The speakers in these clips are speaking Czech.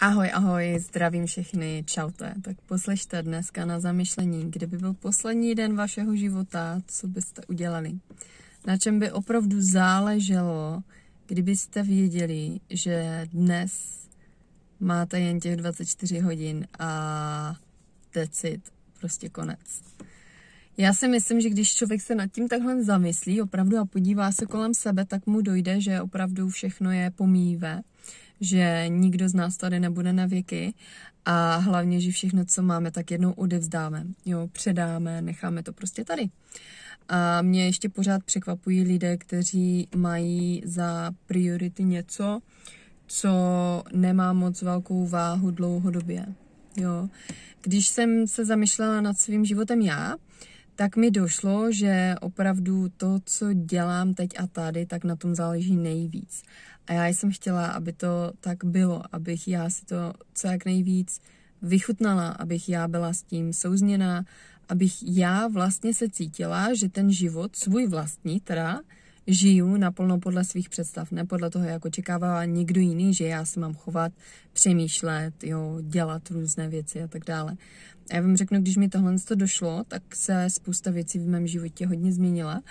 Ahoj, ahoj, zdravím všechny, čaute. Tak poslešte dneska na zamyšlení, kdyby byl poslední den vašeho života, co byste udělali? Na čem by opravdu záleželo, kdybyste věděli, že dnes máte jen těch 24 hodin a decit, prostě konec. Já si myslím, že když člověk se nad tím takhle zamyslí opravdu a podívá se kolem sebe, tak mu dojde, že opravdu všechno je pomíjivé že nikdo z nás tady nebude na věky a hlavně, že všechno, co máme, tak jednou odevzdáme, jo, předáme, necháme to prostě tady. A mě ještě pořád překvapují lidé, kteří mají za priority něco, co nemá moc velkou váhu dlouhodobě. Jo. Když jsem se zamýšlela nad svým životem já, tak mi došlo, že opravdu to, co dělám teď a tady, tak na tom záleží nejvíc. A já jsem chtěla, aby to tak bylo, abych já si to co jak nejvíc vychutnala, abych já byla s tím souzněná, abych já vlastně se cítila, že ten život, svůj vlastní teda, žiju naplno podle svých představ, ne podle toho, jak očekává někdo jiný, že já se mám chovat, přemýšlet, jo, dělat různé věci a tak dále. A já vám řeknu, když mi tohle to došlo, tak se spousta věcí v mém životě hodně změnila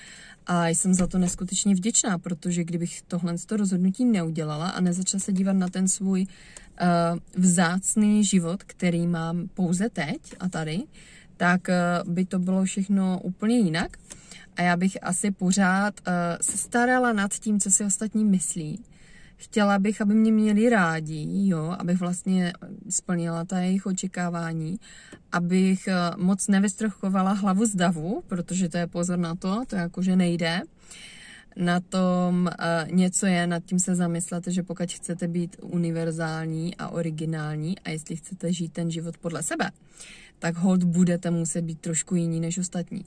a jsem za to neskutečně vděčná, protože kdybych tohle to rozhodnutí neudělala a nezačala se dívat na ten svůj uh, vzácný život, který mám pouze teď a tady, tak eh, by to bylo všechno úplně jinak. A já bych asi pořád eh, se starala nad tím, co si ostatní myslí. Chtěla bych, aby mě měli rádi, jo, abych vlastně eh, splnila ta jejich očekávání, abych moc nevystrochovala hlavu z davu, protože to je pozor na to, to jakože nejde. Uh, na tom uh, něco je, nad tím se zamyslet, že pokud chcete být univerzální a originální a jestli chcete žít ten život podle sebe, tak hold budete muset být trošku jiní než ostatní.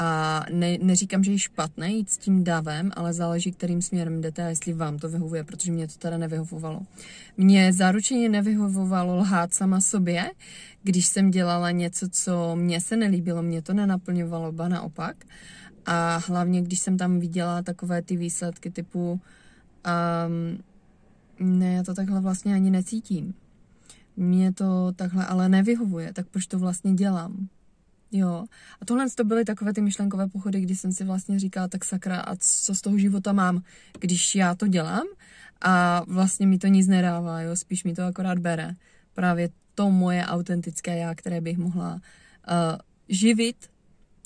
A ne, neříkám, že je špatné jít s tím davem, ale záleží, kterým směrem jdete a jestli vám to vyhovuje, protože mě to teda nevyhovovalo. Mně zaručeně nevyhovovalo lhát sama sobě, když jsem dělala něco, co mě se nelíbilo, mě to nenaplňovalo, ba naopak. A hlavně, když jsem tam viděla takové ty výsledky typu um, ne, já to takhle vlastně ani necítím. Mně to takhle ale nevyhovuje, tak proč to vlastně dělám? Jo. A tohle to byly takové ty myšlenkové pochody, kdy jsem si vlastně říkala, tak sakra, a co z toho života mám, když já to dělám a vlastně mi to nic nedává, jo, spíš mi to akorát bere. Právě to moje autentické já, které bych mohla uh, živit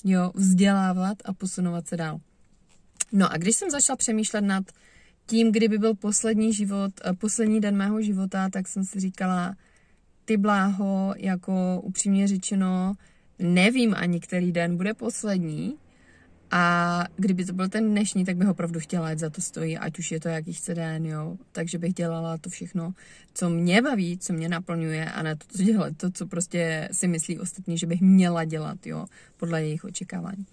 jo, vzdělávat a posunovat se dál. No a když jsem začala přemýšlet nad tím, kdyby byl poslední život, eh, poslední den mého života, tak jsem si říkala, ty bláho, jako upřímně řečeno, nevím ani, který den bude poslední, a kdyby to byl ten dnešní, tak bych opravdu chtěla, ať za to stojí, ať už je to jaký chce den, jo. Takže bych dělala to všechno, co mě baví, co mě naplňuje a ne to, co dělat, to, co prostě si myslí ostatní, že bych měla dělat, jo, podle jejich očekávání.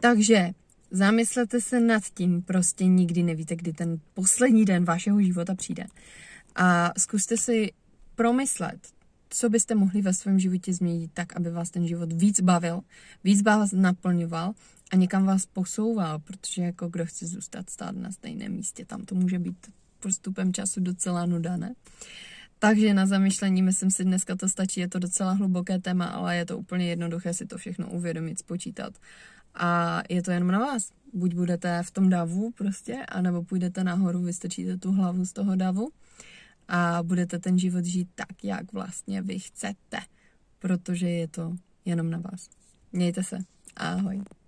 Takže zamyslete se nad tím, prostě nikdy nevíte, kdy ten poslední den vašeho života přijde. A zkuste si promyslet, co byste mohli ve svém životě změnit tak, aby vás ten život víc bavil, víc vás naplňoval a někam vás posouvá, protože jako kdo chce zůstat stát na stejném místě, tam to může být postupem času docela nuda, ne? Takže na zamyšlení, myslím si, dneska to stačí, je to docela hluboké téma, ale je to úplně jednoduché si to všechno uvědomit, spočítat. A je to jenom na vás. Buď budete v tom davu prostě, anebo půjdete nahoru, vystačíte tu hlavu z toho davu a budete ten život žít tak, jak vlastně vy chcete, protože je to jenom na vás. Mějte se. Ahoj.